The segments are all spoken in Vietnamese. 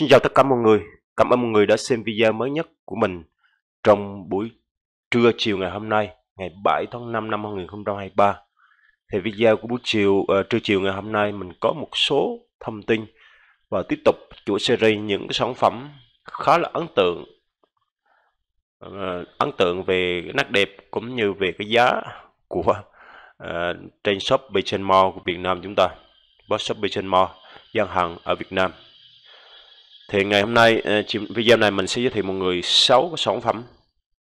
Xin chào tất cả mọi người, cảm ơn mọi người đã xem video mới nhất của mình trong buổi trưa chiều ngày hôm nay, ngày 7 tháng 5 năm 2023. Thì video của buổi chiều uh, trưa chiều ngày hôm nay mình có một số thông tin và tiếp tục chuỗi series những sản phẩm khá là ấn tượng uh, ấn tượng về nét đẹp cũng như về cái giá của uh, trên shop Bichon Mall của Việt Nam chúng ta, shop Bichon Mall gian hàng ở Việt Nam thì ngày hôm nay ờ, video này mình sẽ giới thiệu một người sáu cái sản phẩm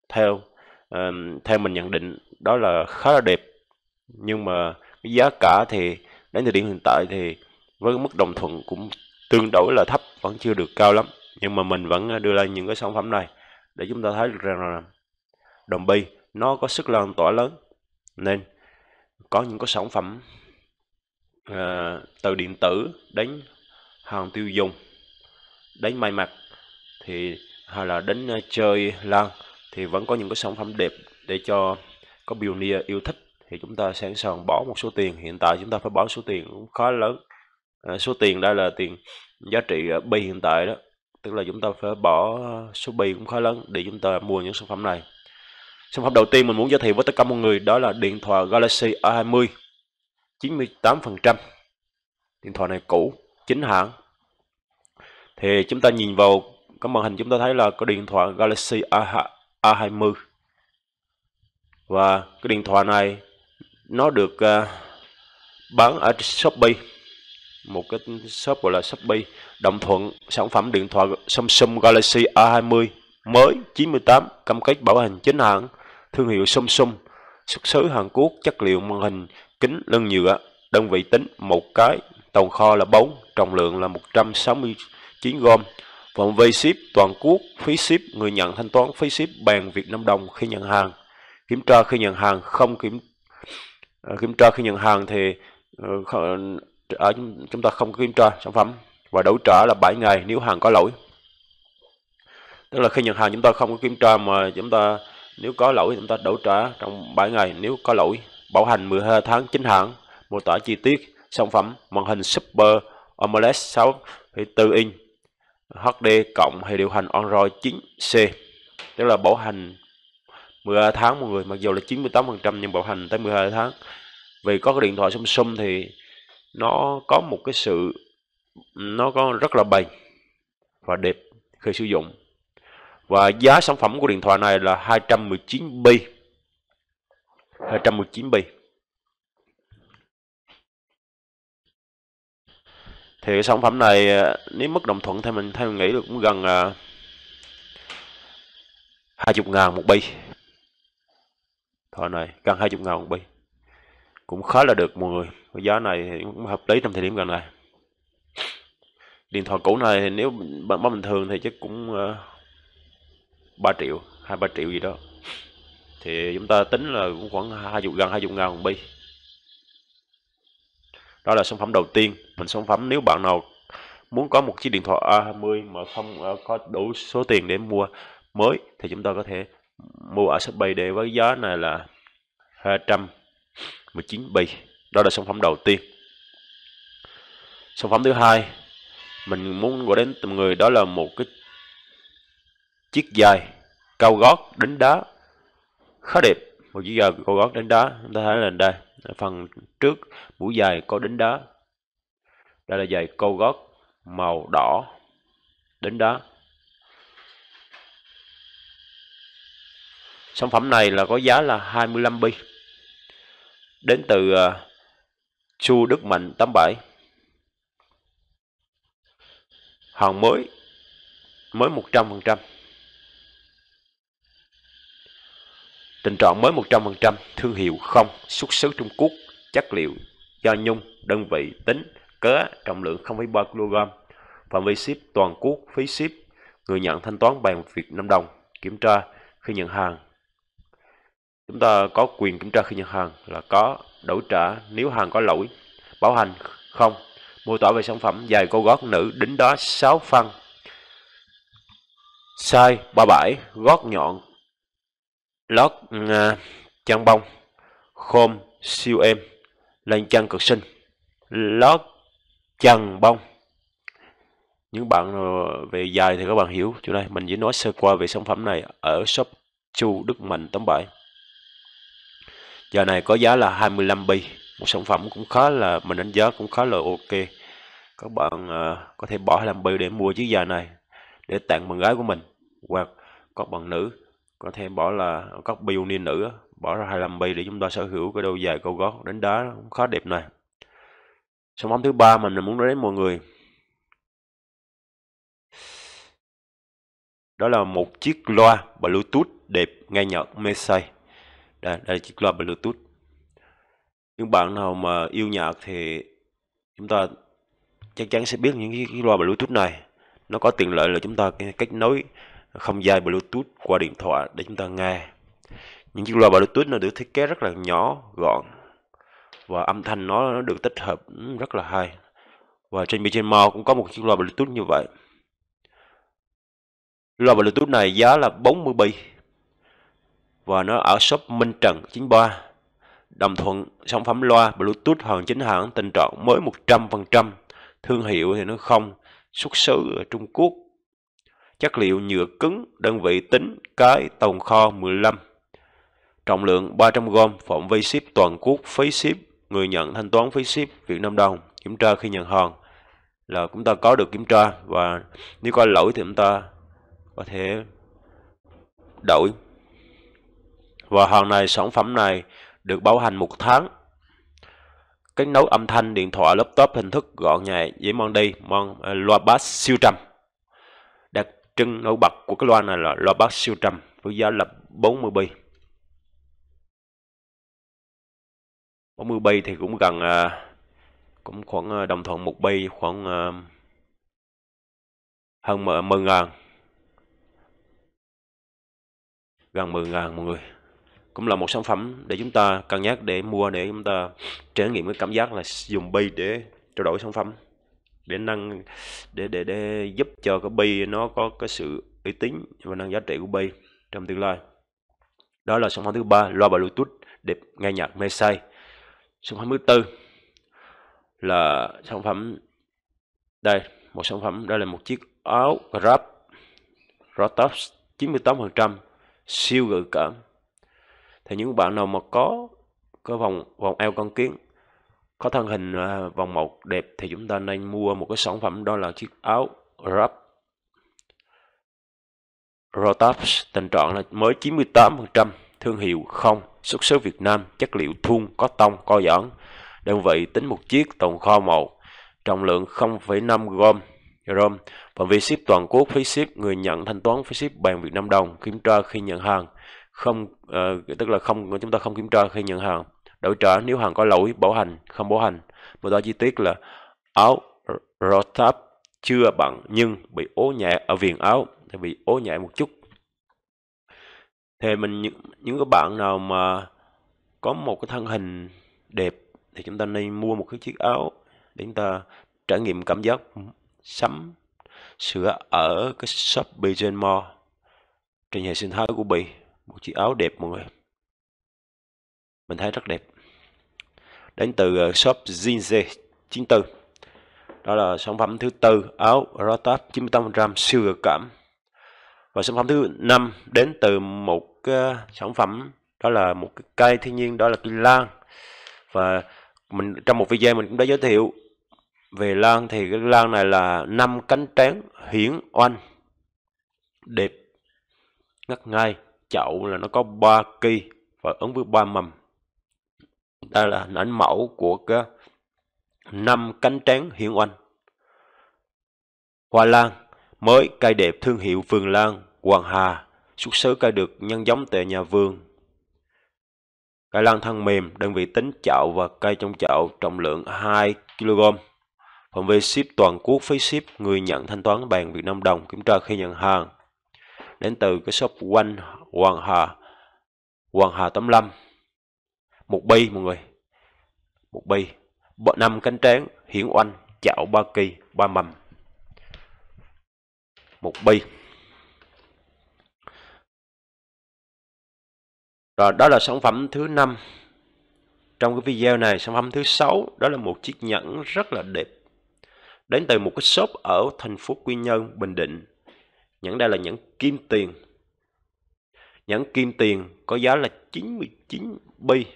theo ờ, theo mình nhận định đó là khá là đẹp nhưng mà cái giá cả thì đến thời điểm hiện tại thì với mức đồng thuận cũng tương đối là thấp vẫn chưa được cao lắm nhưng mà mình vẫn đưa ra những cái sản phẩm này để chúng ta thấy được rằng là đồng bi nó có sức lan tỏa lớn nên có những cái sản phẩm uh, từ điện tử đến hàng tiêu dùng đánh may mặt thì hay là đến ờ, chơi lan thì vẫn có những cái sản phẩm đẹp để cho có pioneer yêu thích thì chúng ta sẵn sàng bỏ một số tiền hiện tại chúng ta phải bỏ số tiền cũng khá lớn à, số tiền đây là tiền giá trị ờ, bi hiện tại đó tức là chúng ta phải bỏ số bi cũng khá lớn để chúng ta mua những sản phẩm này sản phẩm đầu tiên mình muốn giới thiệu với tất cả mọi người đó là điện thoại Galaxy A20 98% điện thoại này cũ chính hãng thì chúng ta nhìn vào cái màn hình chúng ta thấy là có điện thoại Galaxy A, A20 và cái điện thoại này nó được uh, bán ở Shopee một cái shop gọi là Shopee Đồng Thuận sản phẩm điện thoại Samsung Galaxy A20 mới 98 cam kết bảo hành chính hãng thương hiệu Samsung xuất xứ Hàn Quốc chất liệu màn hình kính lưng nhựa đơn vị tính một cái tồn kho là 4 trọng lượng là 160 chín gom phạm vi ship toàn quốc, phí ship người nhận thanh toán phí ship bàn Việt Nam đồng khi nhận hàng. Kiểm tra khi nhận hàng không kiểm ờ, kiểm tra khi nhận hàng thì ờ, ở chúng ta không kiểm tra sản phẩm và đấu trả là 7 ngày nếu hàng có lỗi. Tức là khi nhận hàng chúng ta không có kiểm tra mà chúng ta nếu có lỗi chúng ta đấu trả trong 7 ngày nếu có lỗi. Bảo hành 12 tháng chính hãng, mô tả chi tiết sản phẩm màn hình Super AMOLED 6,4 inch HD cộng hệ điều hành Android 9C tức là bảo hành 12 tháng mọi người mặc dù là 98% nhưng bảo hành tới 12 tháng vì có cái điện thoại Samsung thì nó có một cái sự nó có rất là bền và đẹp khi sử dụng và giá sản phẩm của điện thoại này là 219 bi 219 bi thì cái sản phẩm này ờ, nếu mức đồng thuận thì mình theo mình nghĩ được cũng gần ờ, hai chục ngàn một bi thỏi này gần hai chục ngàn một bi cũng khá là được mọi người cái giá này cũng hợp lý trong thời điểm gần này điện thoại cũ này thì nếu bán bình thường thì chắc cũng 3 ờ, triệu hai ba triệu gì đó thì chúng ta tính là cũng khoảng hai chục gần hai chục ngàn một bi đó là sản phẩm đầu tiên mình sản phẩm nếu bạn nào muốn có một chiếc điện thoại A20 mà không ờ, có đủ số tiền để mua mới thì chúng ta có thể mua ở shopee để với giá này là 219 bi đó là sản phẩm đầu tiên sản phẩm thứ hai mình muốn gọi đến từng người đó là một cái chiếc giày cao gót đánh đá khá đẹp một chiếc giờ cô gót đến đó chúng ta thấy lên đây phần trước mũi giày có đến đó đây là giày cô gót màu đỏ đến đó sản phẩm này là có giá là 25 bi đến từ ờ, Chu Đức Mạnh 87 hàng mới mới 100% Tình trọn mới 100%, thương hiệu không, xuất xứ Trung Quốc, chất liệu, do nhung, đơn vị, tính, cớ, trọng lượng 0,3 kg, phạm vi ship toàn quốc, phí ship, người nhận thanh toán bằng Việt Nam đồng, kiểm tra khi nhận hàng. Chúng ta có quyền kiểm tra khi nhận hàng là có đổi trả nếu hàng có lỗi, bảo hành không, mô tả về sản phẩm dài cô gót nữ đính đó 6 phân, size 37, gót nhọn lót uh, ờ, chăn bông khôm siêu êm lên chân cực sinh lót chăn bông những bạn về dài thì các bạn hiểu chỗ này mình chỉ nói sơ qua về sản phẩm này ở shop Chu Đức Mạnh 87 giờ này có giá là 25 bi một sản phẩm cũng khá là mình đánh giá cũng khá là ok các bạn uh, có thể bỏ làm bi để mua chiếc giày này để tặng bạn gái của mình hoặc các bạn nữ có thể bỏ là các niên nữ bỏ ra 25 bi để chúng ta sở hữu cái đôi giày cao gót đến đá cũng khá đẹp này sản phẩm thứ ba mình muốn nói đến mọi người đó là một chiếc loa bluetooth đẹp nghe nhạc Mesai đây, đây là chiếc loa bluetooth những bạn nào mà yêu nhạc thì chúng ta chắc chắn sẽ biết những cái, cái loa bluetooth này nó có tiện lợi là chúng ta kết nối không dây Bluetooth qua điện thoại để chúng ta nghe. Những chiếc loa Bluetooth nó được thiết kế rất là nhỏ, gọn và âm thanh nó nó được tích hợp rất là hay. Và trên Mao cũng có một chiếc loa Bluetooth như vậy. Loa Bluetooth này giá là 40 bi và nó ở shop Minh Trần 93 Đồng Thuận sản phẩm loa Bluetooth hoàn chính hãng tình trạng mới 100% thương hiệu thì nó không xuất xứ ở Trung Quốc chất liệu nhựa cứng, đơn vị tính, cái, tồn kho 15. Trọng lượng 300 g, phạm vi ship toàn quốc, phí ship, người nhận thanh toán phí ship Việt Nam đồng, kiểm tra khi nhận hàng là chúng ta có được kiểm tra và nếu có lỗi thì chúng ta có thể đổi. Và hàng này, sản phẩm này được bảo hành một tháng. Kết nối âm thanh, điện thoại, laptop hình thức gọn nhẹ, dễ mang đi, mang à, loa bass siêu trầm trưng nổi bật của cái loa này là loa bass siêu trầm với giá là 40 bi. 40 bi thì cũng gần à, cũng khoảng à, đồng thuận một bi khoảng à, hơn 10 ngàn gần 10 ngàn mọi người cũng là một sản phẩm để chúng ta cân nhắc để mua để chúng ta trải nghiệm cái cảm giác là dùng bi để trao đổi sản phẩm để nâng để để để giúp cho cái bi nó có cái sự uy tín và nâng giá trị của bi trong tương lai đó là sản phẩm thứ ba loa bluetooth để nghe nhạc mê say sản phẩm thứ tư là sản phẩm đây một sản phẩm đây là một chiếc áo grab rotops 98% siêu gợi cảm thì những bạn nào mà có có vòng vòng eo con kiến có thân hình à, vòng một đẹp thì chúng ta nên mua một cái sản phẩm đó là chiếc áo wrap Rotaps tình trạng là mới 98%, thương hiệu không, xuất xứ Việt Nam, chất liệu thun, có tông, co giãn, đơn vị tính một chiếc, tồn kho một, trọng lượng 0,5 gom, rom, phạm vi ship toàn quốc, phí ship, người nhận thanh toán phí ship bằng Việt Nam đồng, kiểm tra khi nhận hàng, không uh, tức là không chúng ta không kiểm tra khi nhận hàng. Đội trả nếu hàng có lỗi bảo hành, không bảo hành. Một đó chi tiết là áo Rothap chưa bận nhưng bị ố nhẹ ở viền áo thì bị ố nhẹ một chút. Thì mình những, những cái bạn nào mà có một cái thân hình đẹp thì chúng ta nên mua một cái chiếc áo để chúng ta trải nghiệm cảm giác sắm sửa ở cái shop Pigeon Mall trên hệ sinh thái của Bì một chiếc áo đẹp mọi người mình thấy rất đẹp đến từ ờ, shop Jinze 94 đó là sản phẩm thứ tư áo Rotas 98% siêu gợi cảm và sản phẩm thứ năm đến từ một cái ờ, sản phẩm đó là một cái cây thiên nhiên đó là cây lan và mình trong một video mình cũng đã giới thiệu về lan thì cái lan này là năm cánh tráng hiển oanh đẹp ngắt ngay chậu là nó có ba kỳ và ứng với ba mầm đây là hình ảnh mẫu của cái năm cánh tráng hiên oanh hoa lan mới cây đẹp thương hiệu vườn lan hoàng hà xuất xứ cây được nhân giống tại nhà vườn cây lan thân mềm đơn vị tính chậu và cây trong chậu trọng lượng 2 kg phạm vi ship toàn quốc phí ship người nhận thanh toán bàn Việt Nam đồng kiểm tra khi nhận hàng đến từ cái shop quanh Hoàng Hà Hoàng Hà 85 một bi mọi người một bi bộ năm cánh tráng hiển oanh chảo ba kỳ ba mầm một bi Rồi đó là sản phẩm thứ năm Trong cái video này sản phẩm thứ sáu Đó là một chiếc nhẫn rất là đẹp Đến từ một cái shop ở thành phố Quy Nhơn, Bình Định Nhẫn đây là nhẫn kim tiền Nhẫn kim tiền có giá là 99 bi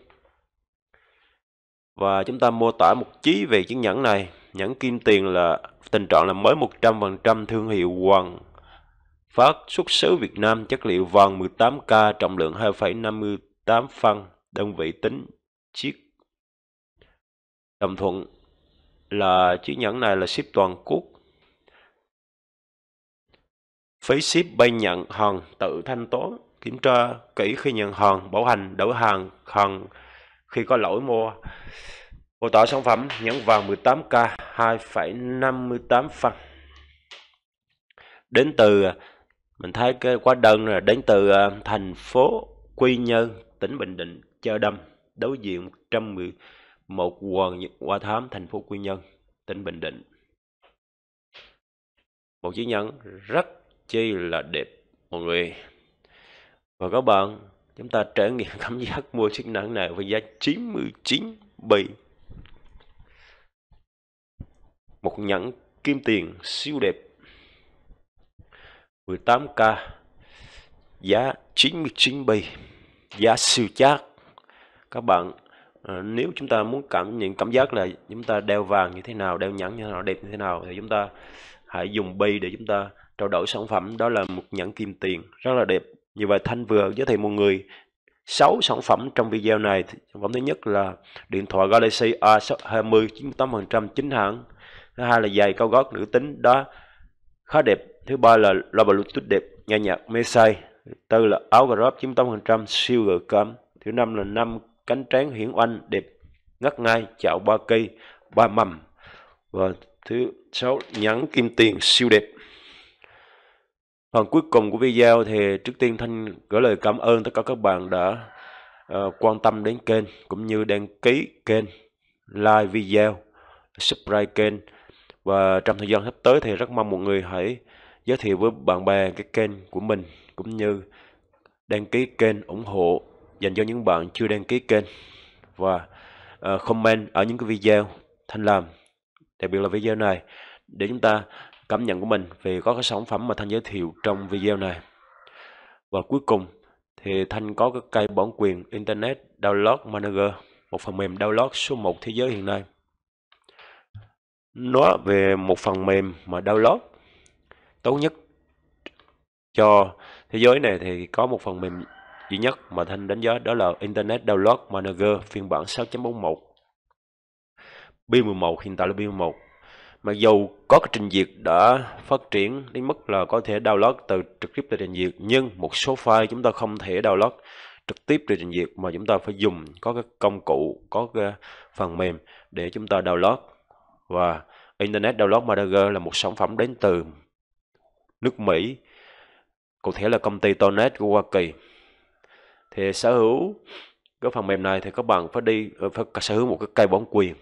và chúng ta mô tả một chí về chiếc nhẫn này. Nhẫn kim tiền là tình trạng là mới 100% thương hiệu Hoàng phát xuất xứ Việt Nam chất liệu vàng 18K trọng lượng 2,58 phân đơn vị tính chiếc Đồng Thuận là chiếc nhẫn này là ship toàn quốc phí ship bay nhận hàng tự thanh toán kiểm tra kỹ khi nhận hàng bảo hành đổi hàng hàng khi có lỗi mua mô tả sản phẩm nhấn vào 18k 2,58 phân đến từ mình thấy cái quá đơn là đến từ ờ, thành phố Quy Nhơn tỉnh Bình Định chợ đâm đối diện 111 quần qua thám thành phố Quy Nhơn tỉnh Bình Định một chiếc nhẫn rất chi là đẹp mọi người và các bạn chúng ta trải nghiệm cảm giác mua chiếc nhẫn này với giá 99 bi một nhẫn kim tiền siêu đẹp 18k giá 99 bi giá siêu chát các bạn ờ, nếu chúng ta muốn cảm nhận cảm giác là chúng ta đeo vàng như thế nào đeo nhẫn như thế nào đẹp như thế nào thì chúng ta hãy dùng bi để chúng ta trao đổi sản phẩm đó là một nhẫn kim tiền rất là đẹp như vậy Thanh vừa giới thiệu một người 6 sản phẩm trong video này. Sản phẩm thứ nhất là điện thoại Galaxy A20 98% chính hãng. Thứ hai là giày cao gót nữ tính đó khá đẹp. Thứ ba là loa Bluetooth đẹp, nghe nhạc Mesai. Tư là áo gà róp 98% siêu gợi cảm. Thứ năm là năm cánh trán hiển oanh đẹp ngắt ngai chạo ba cây ba mầm và thứ sáu nhắn kim tiền siêu đẹp Phần cuối cùng của video thì trước tiên Thanh gửi lời cảm ơn tất cả các bạn đã uh, quan tâm đến kênh cũng như đăng ký kênh, like video, subscribe kênh và trong thời gian sắp tới thì rất mong mọi người hãy giới thiệu với bạn bè cái kênh của mình cũng như đăng ký kênh ủng hộ dành cho những bạn chưa đăng ký kênh và uh, comment ở những cái video Thanh làm đặc biệt là video này để chúng ta cảm nhận của mình về có cái sản phẩm mà Thanh giới thiệu trong video này. Và cuối cùng thì Thanh có cái cây bản quyền Internet Download Manager, một phần mềm download số 1 thế giới hiện nay. Nó về một phần mềm mà download tốt nhất cho thế giới này thì có một phần mềm duy nhất mà Thanh đánh giá đó là Internet Download Manager phiên bản 6.41 B11 hiện tại là B11 Mặc dù có cái trình duyệt đã phát triển đến mức là có thể download từ trực tiếp từ trình duyệt nhưng một số file chúng ta không thể download trực tiếp từ trình duyệt mà chúng ta phải dùng có cái công cụ, có cái phần mềm để chúng ta download và Internet Download Manager là một sản phẩm đến từ nước Mỹ cụ thể là công ty Tornet của Hoa Kỳ thì sở hữu cái phần mềm này thì các bạn phải đi phải sở hữu một cái cây bản quyền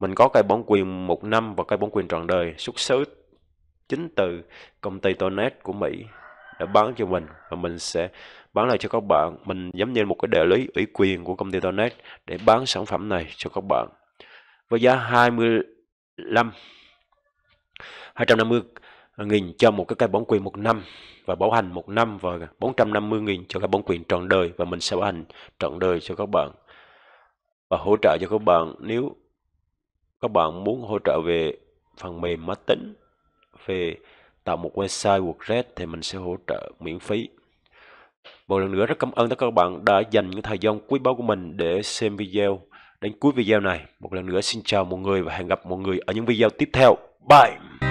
mình có cây bản quyền một năm và cây bản quyền trọn đời xuất xứ chính từ công ty Tonet của Mỹ để bán cho mình và mình sẽ bán lại cho các bạn. Mình giống như một cái đại lý ủy quyền của công ty Tonet để bán sản phẩm này cho các bạn. Với giá 25 250 nghìn cho một cái cây bản quyền một năm và bảo hành một năm và 450 nghìn cho cái bản quyền trọn đời và mình sẽ bảo hành trọn đời cho các bạn và hỗ trợ cho các bạn nếu các bạn muốn hỗ trợ về phần mềm máy tính, về tạo một website WordPress thì mình sẽ hỗ trợ miễn phí. Một lần nữa rất cảm ơn tất cả các bạn đã dành những thời gian quý báu của mình để xem video đến cuối video này. Một lần nữa xin chào mọi người và hẹn gặp mọi người ở những video tiếp theo. Bye!